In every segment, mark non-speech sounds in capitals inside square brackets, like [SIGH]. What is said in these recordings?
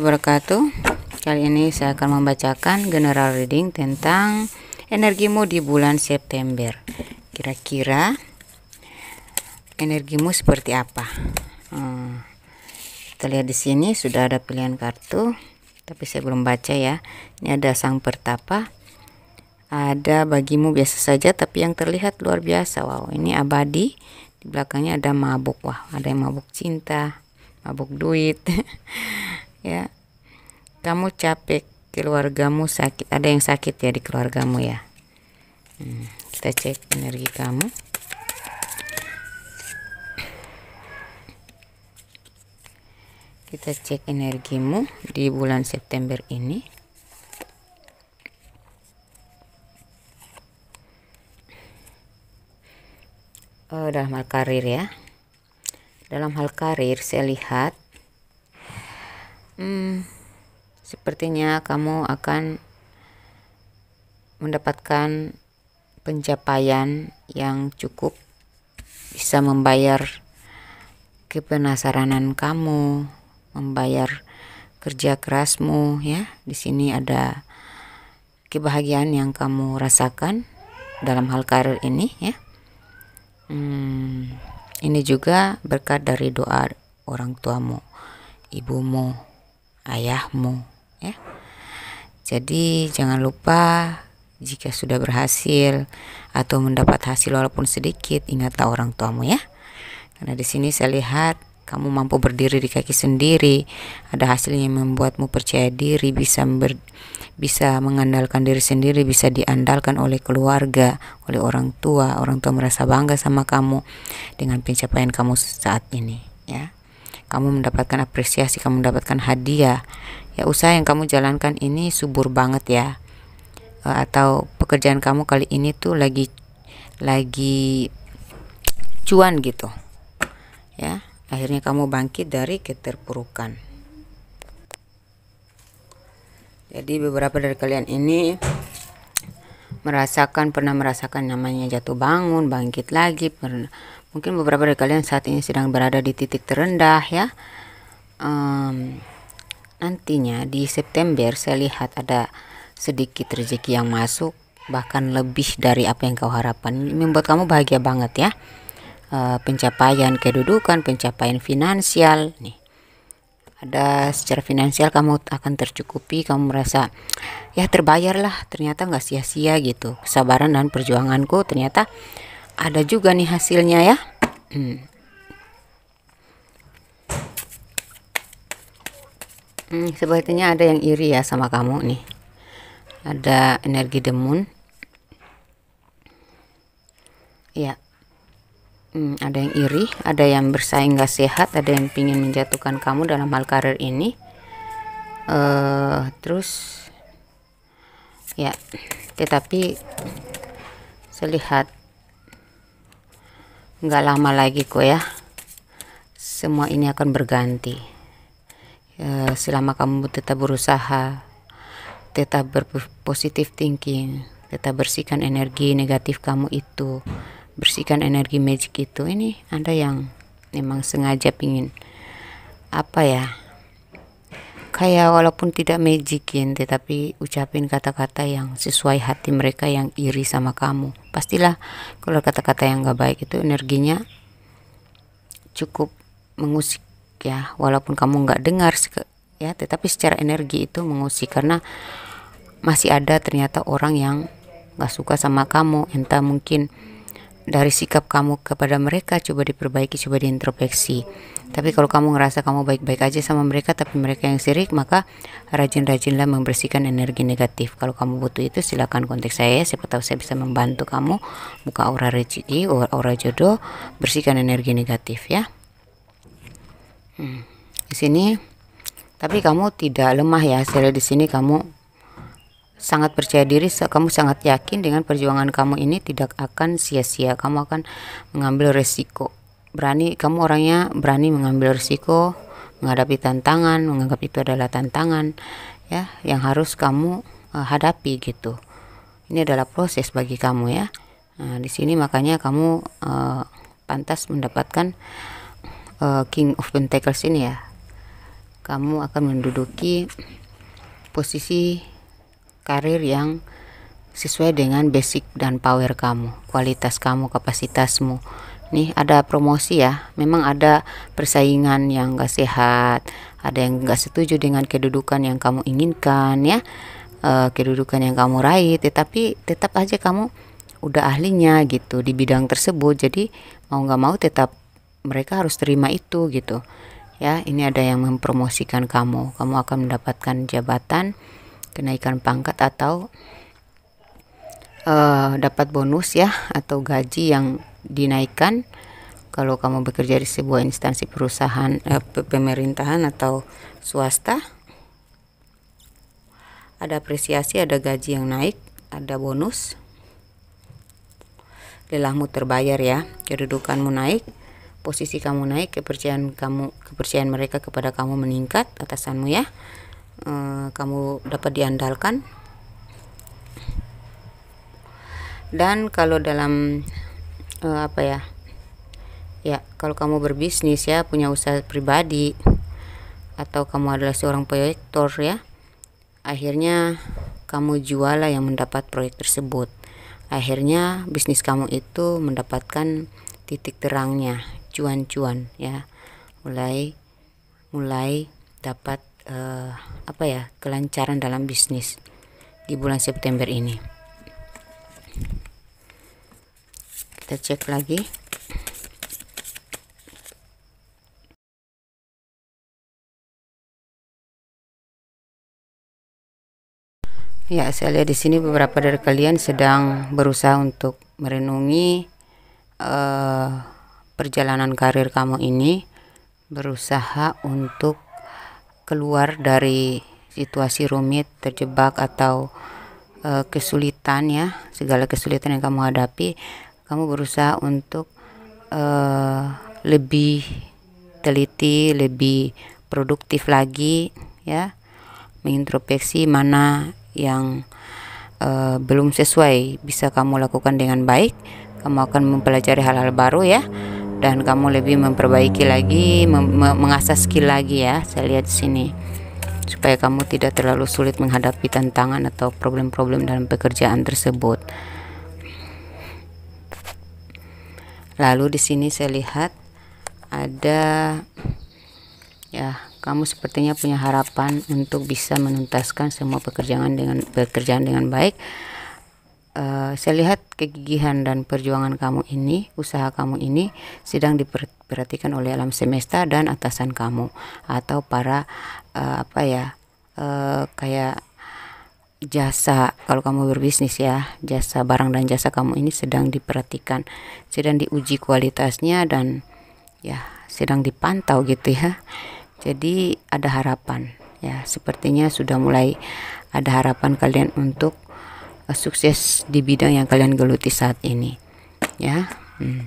wabarakatuh Kali ini saya akan membacakan general reading tentang energimu di bulan September Kira-kira energimu seperti apa hmm, Kita lihat di sini sudah ada pilihan kartu Tapi saya belum baca ya Ini ada sang pertapa Ada bagimu biasa saja tapi yang terlihat luar biasa Wow ini abadi Di belakangnya ada mabuk Wah ada yang mabuk cinta mabuk duit [LAUGHS] ya kamu capek keluargamu sakit ada yang sakit ya di keluargamu ya hmm, kita cek energi kamu kita cek energimu di bulan September ini oh, dalam hal karir ya dalam hal karir saya lihat hmm, sepertinya kamu akan mendapatkan pencapaian yang cukup bisa membayar kepenasaranan kamu, membayar kerja kerasmu ya. Di sini ada kebahagiaan yang kamu rasakan dalam hal karir ini ya. Hmm, ini juga berkat dari doa orang tuamu, ibumu, ayahmu ya. Jadi jangan lupa jika sudah berhasil atau mendapat hasil walaupun sedikit, ingatlah orang tuamu ya. Karena di sini saya lihat kamu mampu berdiri di kaki sendiri, ada hasilnya yang membuatmu percaya diri, bisa ber, bisa mengandalkan diri sendiri, bisa diandalkan oleh keluarga, oleh orang tua. Orang tua merasa bangga sama kamu dengan pencapaian kamu saat ini, ya kamu mendapatkan apresiasi, kamu mendapatkan hadiah. Ya, usaha yang kamu jalankan ini subur banget ya. Eh, atau pekerjaan kamu kali ini tuh lagi lagi cuan gitu. Ya, akhirnya kamu bangkit dari keterpurukan. Jadi beberapa dari kalian ini merasakan pernah merasakan namanya jatuh bangun, bangkit lagi, pernah mungkin beberapa dari kalian saat ini sedang berada di titik terendah ya um, nantinya di September saya lihat ada sedikit rezeki yang masuk bahkan lebih dari apa yang kau harapkan Ini membuat kamu bahagia banget ya uh, pencapaian kedudukan pencapaian finansial nih ada secara finansial kamu akan tercukupi kamu merasa ya terbayar lah ternyata nggak sia-sia gitu kesabaran dan perjuanganku ternyata ada juga nih hasilnya ya hmm. hmm. sepertinya ada yang iri ya sama kamu nih ada energi demun ya hmm, ada yang iri ada yang bersaing gak sehat ada yang ingin menjatuhkan kamu dalam hal karir ini uh, terus ya tetapi selihat nggak lama lagi kok ya semua ini akan berganti ya, selama kamu tetap berusaha tetap berpositif thinking tetap bersihkan energi negatif kamu itu bersihkan energi magic itu ini ada yang memang sengaja pingin apa ya kayak walaupun tidak magicin tetapi ucapin kata-kata yang sesuai hati mereka yang iri sama kamu pastilah kalau kata-kata yang gak baik itu energinya cukup mengusik ya walaupun kamu gak dengar ya tetapi secara energi itu mengusik karena masih ada ternyata orang yang gak suka sama kamu entah mungkin dari sikap kamu kepada mereka coba diperbaiki coba diintrospeksi tapi kalau kamu ngerasa kamu baik-baik aja sama mereka tapi mereka yang sirik maka rajin-rajinlah membersihkan energi negatif kalau kamu butuh itu silakan kontak saya siapa tahu saya bisa membantu kamu buka aura rezeki aura jodoh bersihkan energi negatif ya hmm. di sini tapi kamu tidak lemah ya saya di sini kamu sangat percaya diri, kamu sangat yakin dengan perjuangan kamu ini tidak akan sia-sia. Kamu akan mengambil resiko. Berani, kamu orangnya berani mengambil resiko, menghadapi tantangan, menganggap itu adalah tantangan ya yang harus kamu uh, hadapi gitu. Ini adalah proses bagi kamu ya. Nah, di sini makanya kamu uh, pantas mendapatkan uh, King of Pentacles ini ya. Kamu akan menduduki posisi karir yang sesuai dengan basic dan power kamu, kualitas kamu, kapasitasmu. Nih ada promosi ya, memang ada persaingan yang gak sehat, ada yang gak setuju dengan kedudukan yang kamu inginkan ya, e, kedudukan yang kamu raih, tetapi tetap aja kamu udah ahlinya gitu di bidang tersebut, jadi mau gak mau tetap mereka harus terima itu gitu. Ya, ini ada yang mempromosikan kamu, kamu akan mendapatkan jabatan kenaikan pangkat atau uh, dapat bonus ya atau gaji yang dinaikkan kalau kamu bekerja di sebuah instansi perusahaan uh, pemerintahan atau swasta ada apresiasi ada gaji yang naik ada bonus lelahmu terbayar ya kedudukanmu naik posisi kamu naik, kepercayaan kamu, kepercayaan mereka kepada kamu meningkat, atasanmu ya. Eh, kamu dapat diandalkan dan kalau dalam uh, apa ya ya kalau kamu berbisnis ya punya usaha pribadi atau kamu adalah seorang proyektor ya akhirnya kamu jual lah yang mendapat proyek tersebut akhirnya bisnis kamu itu mendapatkan titik terangnya cuan-cuan ya mulai mulai dapat uh, apa ya kelancaran dalam bisnis di bulan September ini kita cek lagi Ya, saya lihat di sini beberapa dari kalian sedang berusaha untuk merenungi uh, perjalanan karir kamu ini, berusaha untuk keluar dari situasi rumit, terjebak atau uh, kesulitan ya, segala kesulitan yang kamu hadapi, kamu berusaha untuk uh, lebih teliti, lebih produktif lagi ya. Mengintrospeksi mana yang uh, belum sesuai bisa kamu lakukan dengan baik. Kamu akan mempelajari hal-hal baru ya dan kamu lebih memperbaiki lagi mem mengasah skill lagi ya saya lihat di sini supaya kamu tidak terlalu sulit menghadapi tantangan atau problem-problem dalam pekerjaan tersebut lalu di sini saya lihat ada ya kamu sepertinya punya harapan untuk bisa menuntaskan semua pekerjaan dengan pekerjaan dengan baik Eh, saya lihat kegigihan dan perjuangan kamu ini, usaha kamu ini sedang diperhatikan oleh alam semesta dan atasan kamu atau para uh, apa ya uh, kayak jasa kalau kamu berbisnis ya jasa barang dan jasa kamu ini sedang diperhatikan sedang diuji kualitasnya dan ya sedang dipantau gitu ya jadi ada harapan ya sepertinya sudah mulai ada harapan kalian untuk sukses di bidang yang kalian geluti saat ini ya hmm.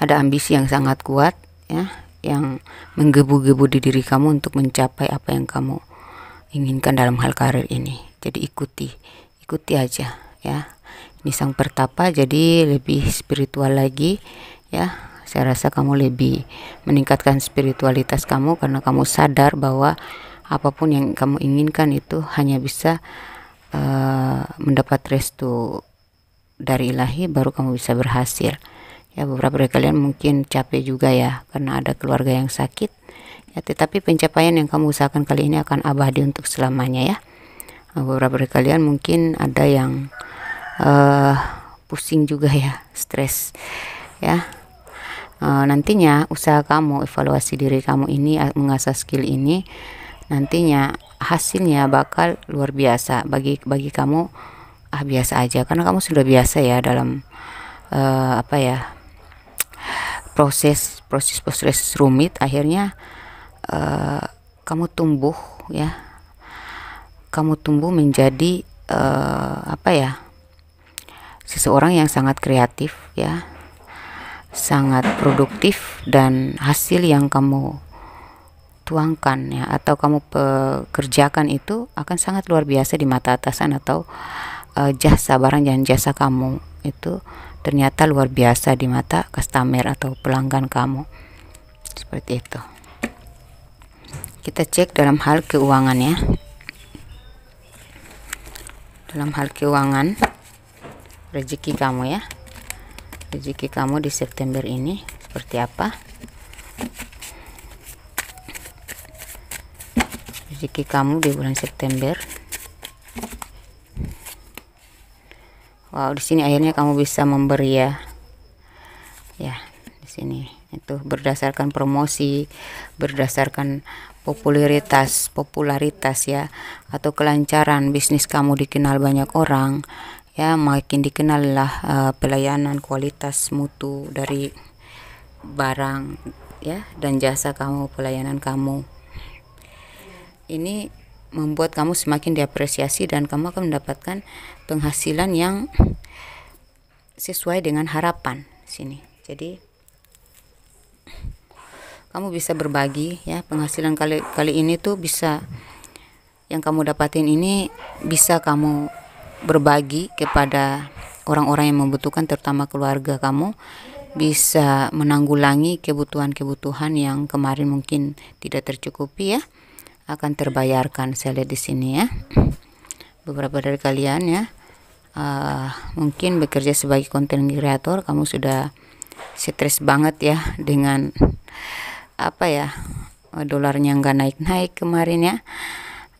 ada ambisi yang sangat kuat ya yang menggebu-gebu di diri kamu untuk mencapai apa yang kamu inginkan dalam hal karir ini jadi ikuti ikuti aja ya ini sang pertapa jadi lebih spiritual lagi ya saya rasa kamu lebih meningkatkan spiritualitas kamu karena kamu sadar bahwa apapun yang kamu inginkan itu hanya bisa Eh, mendapat restu dari ilahi baru kamu bisa berhasil ya beberapa dari kalian mungkin capek juga ya karena ada keluarga yang sakit ya tetapi pencapaian yang kamu usahakan kali ini akan abadi untuk selamanya ya eh, beberapa dari kalian mungkin ada yang uh, pusing juga ya stres ya uh, nantinya usaha kamu evaluasi diri kamu ini mengasah skill ini nantinya hasilnya bakal luar biasa bagi bagi kamu ah biasa aja karena kamu sudah biasa ya dalam uh, apa ya proses proses proses rumit akhirnya uh, kamu tumbuh ya kamu tumbuh menjadi uh, apa ya seseorang yang sangat kreatif ya sangat produktif dan hasil yang kamu tuangkan ya atau kamu kerjakan itu akan sangat luar biasa di mata atasan atau uh, jasa barang dan jasa kamu itu ternyata luar biasa di mata customer atau pelanggan kamu seperti itu kita cek dalam hal keuangan ya dalam hal keuangan rezeki kamu ya rezeki kamu di September ini seperti apa rezeki kamu di bulan September wow di sini akhirnya kamu bisa memberi ya ya di sini itu berdasarkan promosi berdasarkan popularitas popularitas ya atau kelancaran bisnis kamu dikenal banyak orang ya makin dikenal lah uh, eh, pelayanan kualitas mutu dari barang ya dan jasa kamu pelayanan kamu ini membuat kamu semakin diapresiasi dan kamu akan mendapatkan penghasilan yang sesuai dengan harapan sini. Jadi kamu bisa berbagi ya penghasilan kali kali ini tuh bisa yang kamu dapatin ini bisa kamu berbagi kepada orang-orang yang membutuhkan terutama keluarga kamu bisa menanggulangi kebutuhan-kebutuhan yang kemarin mungkin tidak tercukupi ya akan terbayarkan saya lihat di sini ya beberapa dari kalian ya uh, mungkin bekerja sebagai konten kreator kamu sudah stres banget ya dengan apa ya dolarnya nggak naik-naik kemarin ya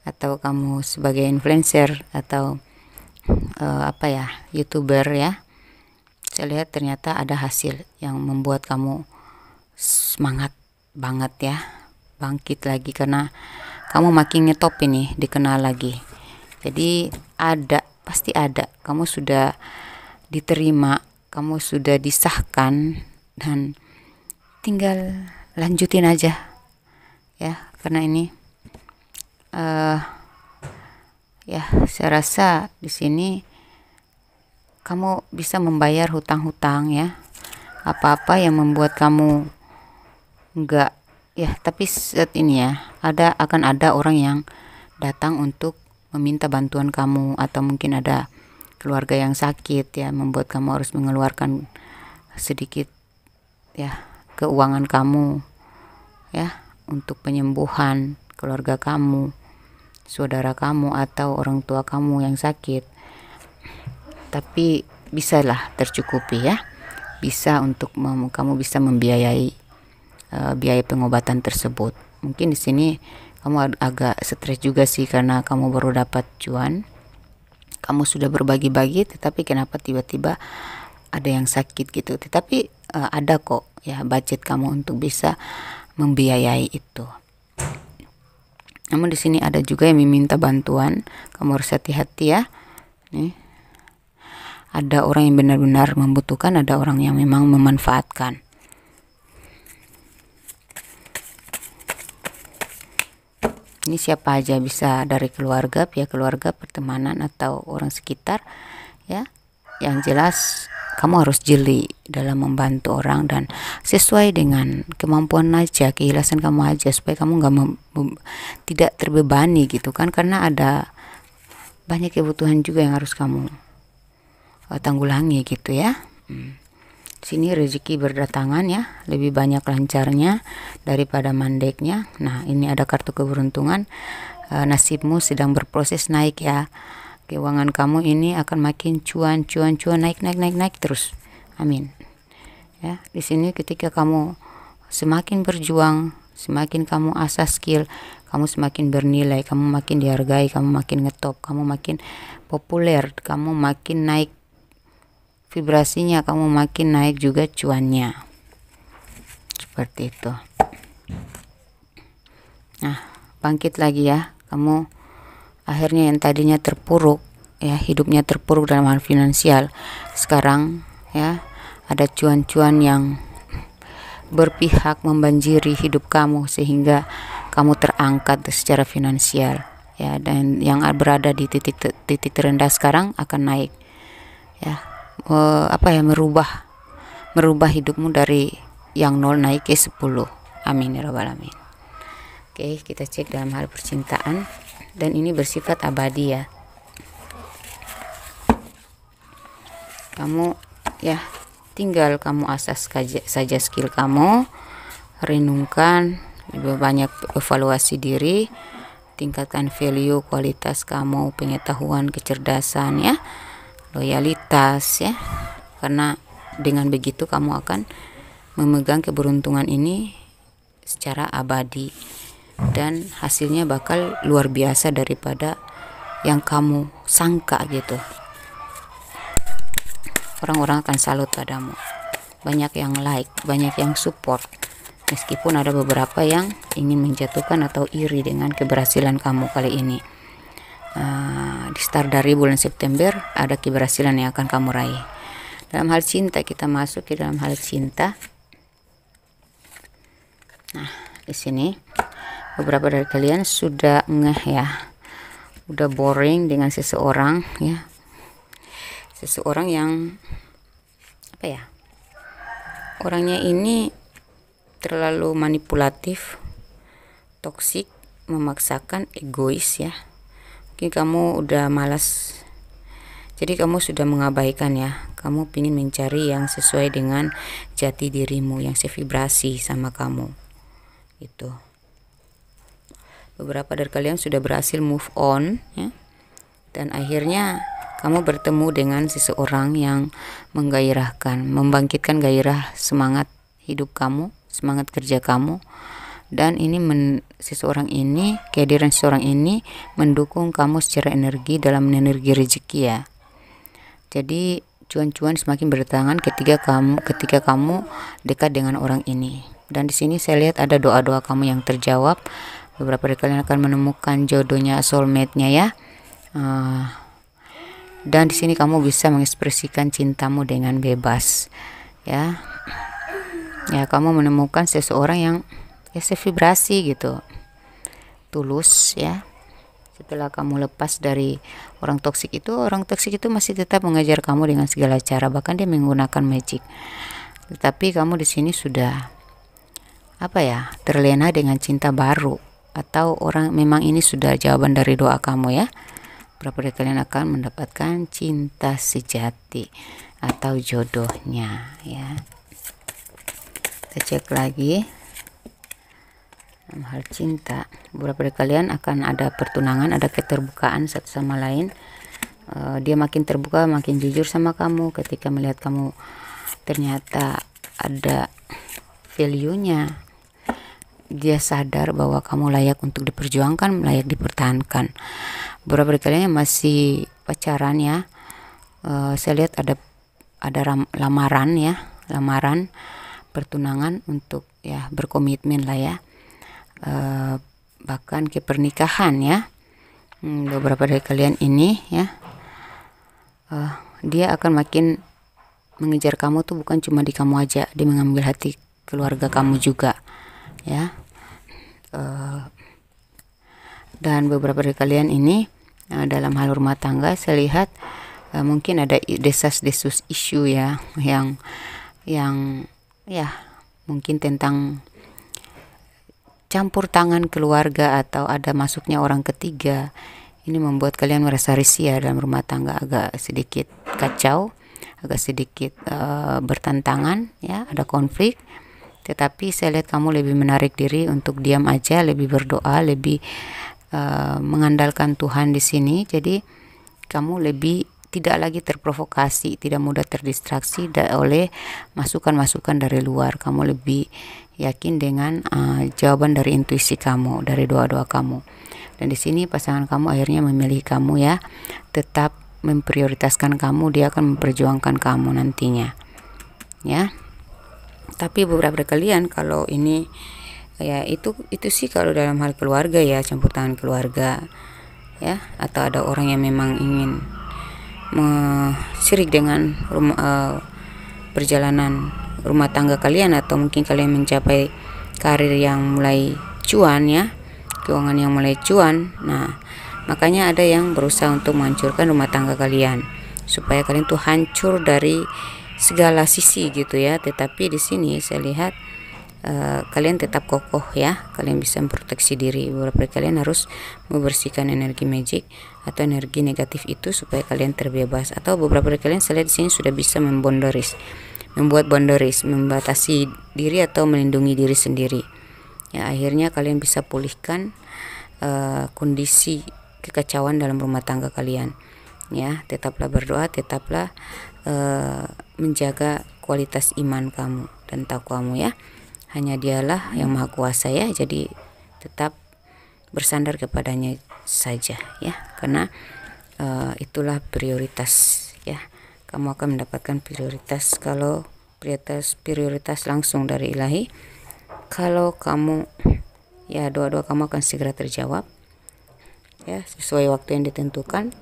atau kamu sebagai influencer atau uh, apa ya youtuber ya saya lihat ternyata ada hasil yang membuat kamu semangat banget ya bangkit lagi karena kamu makin ngetop ini dikenal lagi jadi ada pasti ada kamu sudah diterima kamu sudah disahkan dan tinggal lanjutin aja ya karena ini uh, ya saya rasa di sini kamu bisa membayar hutang-hutang ya apa-apa yang membuat kamu nggak ya tapi saat ini ya ada akan ada orang yang datang untuk meminta bantuan kamu atau mungkin ada keluarga yang sakit ya membuat kamu harus mengeluarkan sedikit ya keuangan kamu ya untuk penyembuhan keluarga kamu saudara kamu atau orang tua kamu yang sakit tapi bisalah tercukupi ya bisa untuk kamu bisa membiayai Eh, biaya pengobatan tersebut. Mungkin di sini kamu ag agak stres juga sih karena kamu baru dapat cuan. Kamu sudah berbagi-bagi tetapi kenapa tiba-tiba ada yang sakit gitu. Tetapi uh, ada kok ya budget kamu untuk bisa membiayai itu. Namun di sini ada juga yang meminta bantuan. Kamu harus hati-hati ya. Nih. Ada orang yang benar-benar membutuhkan, ada orang yang memang memanfaatkan. ini siapa aja bisa dari keluarga pihak keluarga pertemanan atau orang sekitar ya yang jelas kamu harus jeli dalam membantu orang dan sesuai dengan kemampuan aja keikhlasan kamu aja supaya kamu nggak tidak terbebani gitu kan karena ada banyak kebutuhan juga yang harus kamu eh, tanggulangi gitu ya hmm sini rezeki berdatangan ya lebih banyak lancarnya daripada mandeknya nah ini ada kartu keberuntungan e, nasibmu sedang berproses naik ya keuangan kamu ini akan makin cuan cuan cuan naik naik naik naik terus amin ya di sini ketika kamu semakin berjuang semakin kamu asah skill kamu semakin bernilai kamu makin dihargai kamu makin ngetop kamu makin populer kamu makin naik vibrasinya kamu makin naik juga cuannya seperti itu nah bangkit lagi ya kamu akhirnya yang tadinya terpuruk ya hidupnya terpuruk dalam hal finansial sekarang ya ada cuan-cuan yang berpihak membanjiri hidup kamu sehingga kamu terangkat secara finansial ya dan yang berada di titik titik terendah sekarang akan naik ya uh, apa ya merubah merubah hidupmu dari yang nol naik ke 10 amin ya rabbal alamin oke kita cek dalam hal percintaan dan ini bersifat abadi ya kamu ya tinggal kamu asas saja skill kamu renungkan lebih banyak evaluasi diri tingkatkan value kualitas kamu pengetahuan kecerdasan ya loyalitas ya karena dengan begitu kamu akan memegang keberuntungan ini secara abadi dan hasilnya bakal luar biasa daripada yang kamu sangka gitu orang-orang akan salut padamu banyak yang like banyak yang support meskipun ada beberapa yang ingin menjatuhkan atau iri dengan keberhasilan kamu kali ini uh, di start dari bulan September ada keberhasilan yang akan kamu raih dalam hal cinta kita masuk ke dalam hal cinta nah di sini beberapa dari kalian sudah ngeh ya udah boring dengan seseorang ya seseorang yang apa ya orangnya ini terlalu manipulatif toksik memaksakan egois ya mungkin kamu udah malas jadi kamu sudah mengabaikan ya kamu ingin mencari yang sesuai dengan jati dirimu yang sevibrasi sama kamu itu beberapa dari kalian sudah berhasil move on ya dan akhirnya kamu bertemu dengan seseorang yang menggairahkan membangkitkan gairah semangat hidup kamu semangat kerja kamu dan ini men, seseorang ini kehadiran seseorang ini mendukung kamu secara energi dalam energi rezeki ya jadi cuan-cuan semakin bertangan ketika kamu ketika kamu dekat dengan orang ini dan di sini saya lihat ada doa-doa kamu yang terjawab beberapa dari kalian akan menemukan jodohnya soulmate-nya ya uh, dan di sini kamu bisa mengekspresikan cintamu dengan bebas ya ya kamu menemukan seseorang yang ya vibrasi gitu tulus ya setelah kamu lepas dari orang toksik itu orang toksik itu masih tetap mengajar kamu dengan segala cara bahkan dia menggunakan magic tetapi kamu di sini sudah apa ya terlena dengan cinta baru atau orang memang ini sudah jawaban dari doa kamu ya berapa dari kalian akan mendapatkan cinta sejati atau jodohnya ya kita cek lagi dalam hal cinta beberapa dari kalian akan ada pertunangan ada keterbukaan satu sama lain uh, dia makin terbuka makin jujur sama kamu ketika melihat kamu ternyata ada value-nya dia sadar bahwa kamu layak untuk diperjuangkan layak dipertahankan beberapa dari kalian yang masih pacaran ya uh, saya lihat ada ada ram, lamaran ya lamaran pertunangan untuk ya berkomitmen lah ya Eh, bahkan ke pernikahan ya hmm, beberapa dari kalian ini ya uh, dia akan makin mengejar kamu tuh bukan cuma di kamu aja dia mengambil hati keluarga kamu juga ya uh, dan beberapa dari kalian ini dalam hal rumah tangga saya lihat uh, mungkin ada desas-desus isu ya yang yang ya mungkin tentang campur tangan keluarga atau ada masuknya orang ketiga. Ini membuat kalian merasa risih ya dalam rumah tangga agak sedikit kacau, agak sedikit uh, bertentangan ya, ada konflik. Tetapi saya lihat kamu lebih menarik diri untuk diam aja, lebih berdoa, lebih uh, mengandalkan Tuhan di sini. Jadi kamu lebih tidak lagi terprovokasi, tidak mudah terdistraksi oleh masukan-masukan dari luar. Kamu lebih yakin dengan uh, jawaban dari intuisi kamu, dari doa-doa kamu. Dan di sini pasangan kamu akhirnya memilih kamu ya. Tetap memprioritaskan kamu, dia akan memperjuangkan kamu nantinya. Ya. Tapi beberapa kalian kalau ini ya itu itu sih kalau dalam hal keluarga ya, campur tangan keluarga ya atau ada orang yang memang ingin sirik dengan rumah, uh, perjalanan rumah tangga kalian atau mungkin kalian mencapai karir yang mulai cuan ya keuangan yang mulai cuan nah makanya ada yang berusaha untuk menghancurkan rumah tangga kalian supaya kalian tuh hancur dari segala sisi gitu ya tetapi di sini saya lihat Uh, kalian tetap kokoh ya kalian bisa memproteksi diri Beberapa kalian harus membersihkan energi magic atau energi negatif itu supaya kalian terbebas atau beberapa kalian saya lihat di sini sudah bisa memboundaries membuat boundaries, membatasi diri atau melindungi diri sendiri. Ya, akhirnya kalian bisa pulihkan uh, kondisi kekacauan dalam rumah tangga kalian. Ya, tetaplah berdoa, tetaplah uh, menjaga kualitas iman kamu dan takwamu ya. Hanya Dialah yang Maha Kuasa ya. Jadi tetap bersandar kepadanya saja ya, karena uh, itulah prioritas kamu akan mendapatkan prioritas kalau prioritas prioritas langsung dari ilahi kalau kamu ya doa-doa kamu akan segera terjawab ya sesuai waktu yang ditentukan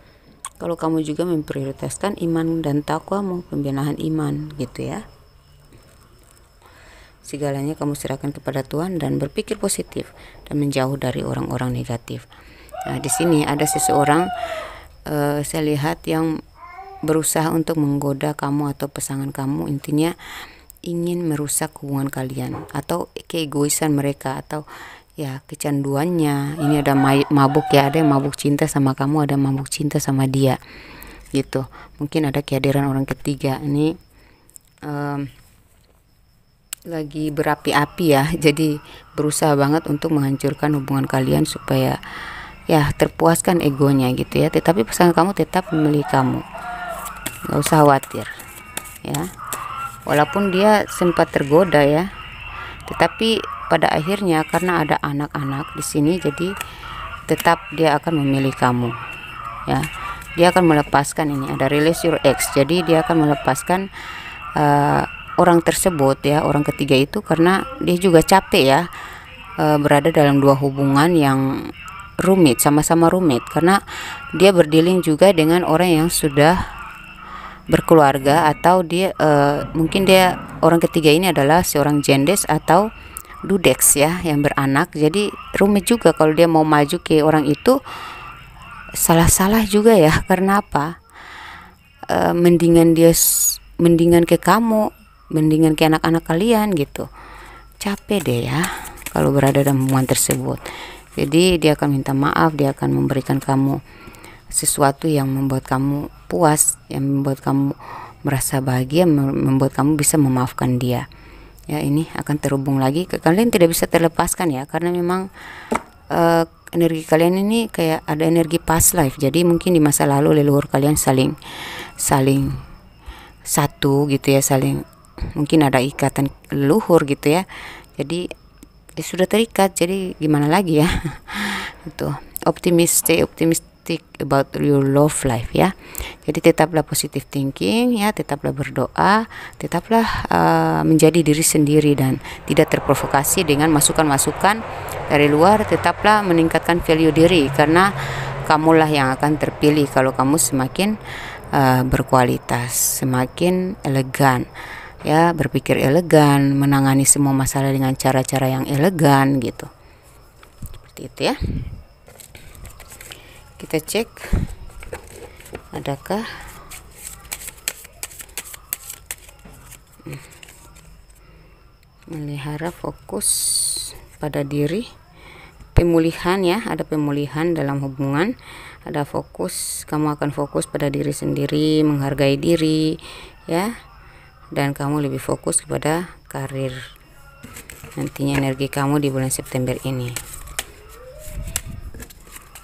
kalau kamu juga memprioritaskan iman dan takwa pembenahan iman gitu ya segalanya kamu serahkan kepada Tuhan dan berpikir positif dan menjauh dari orang-orang negatif nah di sini ada seseorang uh, saya lihat yang berusaha untuk menggoda kamu atau pasangan kamu intinya ingin merusak hubungan kalian atau keegoisan mereka atau ya kecanduannya ini ada mabuk ya ada yang mabuk cinta sama kamu ada yang mabuk cinta sama dia gitu mungkin ada kehadiran orang ketiga ini um, lagi berapi-api ya [LAUGHS] jadi berusaha banget untuk menghancurkan hubungan kalian supaya ya terpuaskan egonya gitu ya tetapi pasangan kamu tetap memilih kamu nggak usah khawatir ya walaupun dia sempat tergoda ya tetapi pada akhirnya karena ada anak-anak di sini jadi tetap dia akan memilih kamu ya dia akan melepaskan ini ada release your ex jadi dia akan melepaskan uh, orang tersebut ya orang ketiga itu karena dia juga capek ya uh, berada dalam dua hubungan yang rumit sama-sama rumit karena dia berdiling juga dengan orang yang sudah berkeluarga atau dia uh, mungkin dia orang ketiga ini adalah seorang jendes atau dudex ya yang beranak jadi rumit juga kalau dia mau maju ke orang itu salah-salah juga ya [LAUGHS] karena apa uh, mendingan dia mendingan ke kamu mendingan ke anak-anak kalian gitu capek deh ya kalau berada dalam hubungan tersebut jadi dia akan minta maaf dia akan memberikan kamu sesuatu yang membuat kamu puas, yang membuat kamu merasa bahagia, membuat kamu bisa memaafkan dia. Ya, ini akan terhubung lagi. ke Kalian tidak bisa terlepaskan ya, karena memang uh, energi kalian ini kayak ada energi past life. Jadi mungkin di masa lalu leluhur kalian saling saling satu gitu ya, saling mungkin ada ikatan leluhur gitu ya. Jadi ya sudah terikat. Jadi gimana lagi ya? [LAUGHS] itu optimis, stay optimis optimistic about your love life ya. Jadi tetaplah positive thinking ya, tetaplah berdoa, tetaplah uh, menjadi diri sendiri dan tidak terprovokasi dengan masukan-masukan dari luar, tetaplah meningkatkan value diri karena kamulah yang akan terpilih kalau kamu semakin uh, berkualitas, semakin elegan ya berpikir elegan, menangani semua masalah dengan cara-cara yang elegan gitu. Seperti itu ya kita cek adakah melihara fokus pada diri pemulihan ya ada pemulihan dalam hubungan ada fokus kamu akan fokus pada diri sendiri menghargai diri ya dan kamu lebih fokus kepada karir nantinya energi kamu di bulan September ini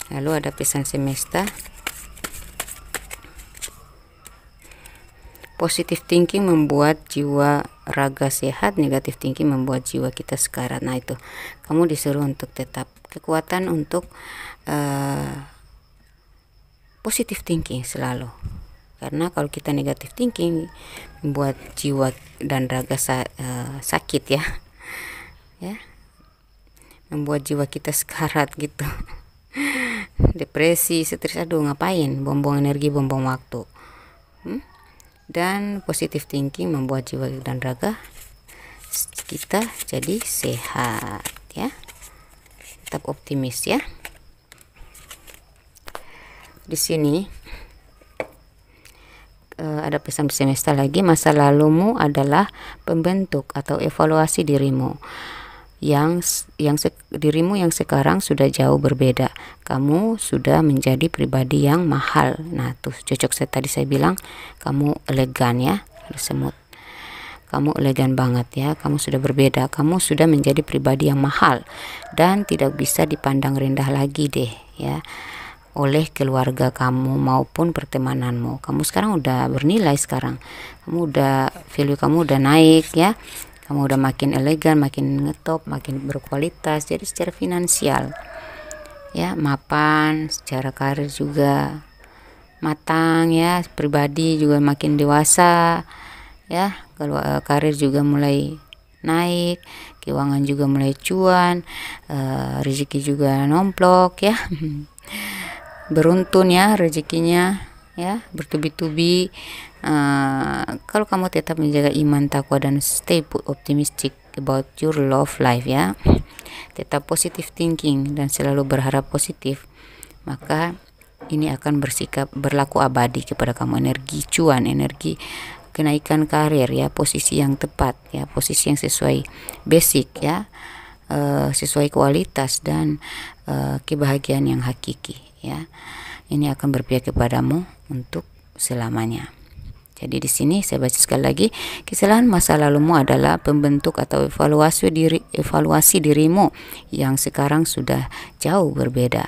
lalu ada pisang semesta positif thinking membuat jiwa raga sehat negatif thinking membuat jiwa kita sekarat nah itu kamu disuruh untuk tetap kekuatan untuk uh, positif thinking selalu karena kalau kita negatif thinking membuat jiwa dan raga sa uh, sakit ya [LAUGHS] ya membuat jiwa kita sekarat gitu [LAUGHS] depresi, stres, aduh ngapain, Bombong energi, bombong waktu. Hmm? Dan positif thinking membuat jiwa dan raga kita jadi sehat ya. Tetap optimis ya. Di sini eh, ada pesan semesta lagi masa lalumu adalah pembentuk atau evaluasi dirimu yang yang se, dirimu yang sekarang sudah jauh berbeda. Kamu sudah menjadi pribadi yang mahal. Nah, tuh cocok saya tadi saya bilang kamu elegan ya, semut. Kamu elegan banget ya, kamu sudah berbeda. Kamu sudah menjadi pribadi yang mahal dan tidak bisa dipandang rendah lagi deh ya oleh keluarga kamu maupun pertemananmu. Kamu sekarang udah bernilai sekarang. Kamu udah value kamu udah naik ya kamu udah makin elegan makin ngetop makin berkualitas jadi secara finansial ya mapan secara karir juga matang ya pribadi juga makin dewasa ya kalau eh, karir juga mulai naik keuangan juga mulai cuan uh, rezeki juga nomplok ya [LAUGHS] beruntun ya rezekinya ya bertubi-tubi uh, kalau kamu tetap menjaga iman takwa dan stay put optimistic about your love life ya tetap positive thinking dan selalu berharap positif maka ini akan bersikap berlaku abadi kepada kamu energi cuan energi kenaikan karir ya posisi yang tepat ya posisi yang sesuai basic ya uh, sesuai kualitas dan uh, kebahagiaan yang hakiki ya ini akan berpihak kepadamu untuk selamanya jadi di sini saya baca sekali lagi, kesalahan masa lalumu adalah pembentuk atau evaluasi diri evaluasi dirimu yang sekarang sudah jauh berbeda.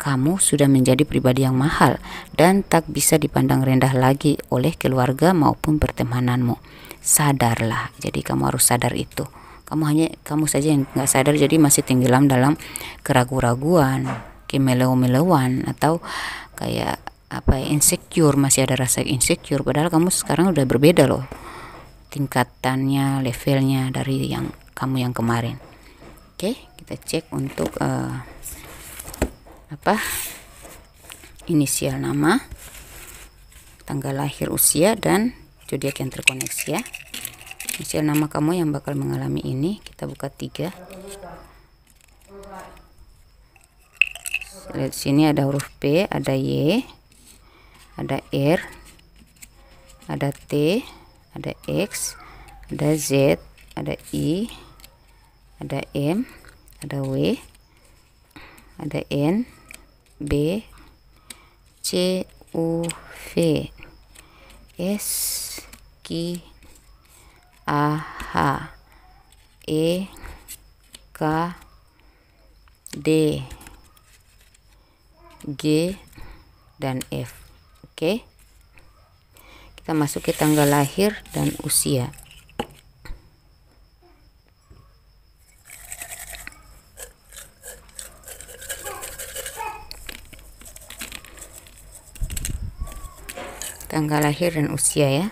Kamu sudah menjadi pribadi yang mahal dan tak bisa dipandang rendah lagi oleh keluarga maupun pertemananmu. Sadarlah. Jadi kamu harus sadar itu. Kamu hanya kamu saja yang nggak sadar jadi masih tenggelam dalam keraguan keraguan kemeleu melewan atau kayak apa ya, insecure masih ada rasa insecure padahal kamu sekarang udah berbeda loh tingkatannya levelnya dari yang kamu yang kemarin oke okay, kita cek untuk uh, apa inisial nama tanggal lahir usia dan zodiak yang terkoneksi ya inisial nama kamu yang bakal mengalami ini kita buka tiga lihat sini ada huruf P ada Y ada R ada T ada X ada Z ada I ada M ada W ada N B C U V S Q A H E K D G dan F Oke. Kita masuki tanggal lahir dan usia. Tanggal lahir dan usia ya.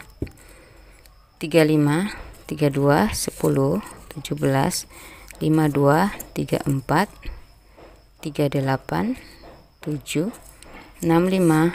35, 32, 10, 17, 52, 34, 38, 7, 65,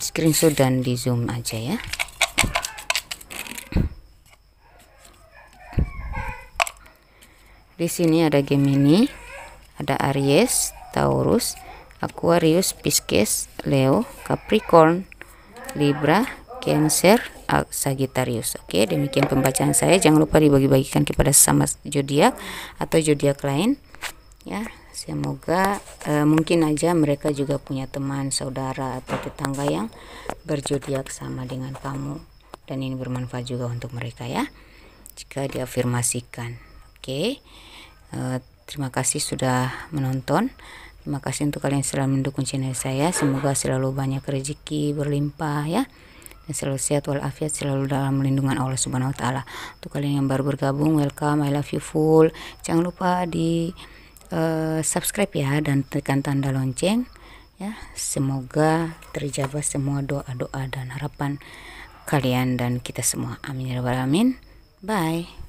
screenshot dan di zoom aja ya di sini ada Gemini ada Aries Taurus Aquarius Pisces Leo Capricorn Libra Cancer Sagittarius oke demikian pembacaan saya jangan lupa dibagi-bagikan kepada sesama zodiak atau zodiak lain ya semoga eh, mungkin aja mereka juga punya teman saudara atau tetangga yang berjodiak sama dengan kamu dan ini bermanfaat juga untuk mereka ya jika diafirmasikan oke okay. Eh, terima kasih sudah menonton terima kasih untuk kalian yang selalu mendukung channel saya semoga selalu banyak rezeki berlimpah ya dan selalu sehat walafiat selalu dalam lindungan Allah Subhanahu wa taala. Untuk kalian yang baru bergabung, welcome. I love you full. Jangan lupa di Eh, subscribe ya dan tekan tanda lonceng ya semoga terjawab semua doa-doa dan harapan kalian dan kita semua amin ya rabbal alamin bye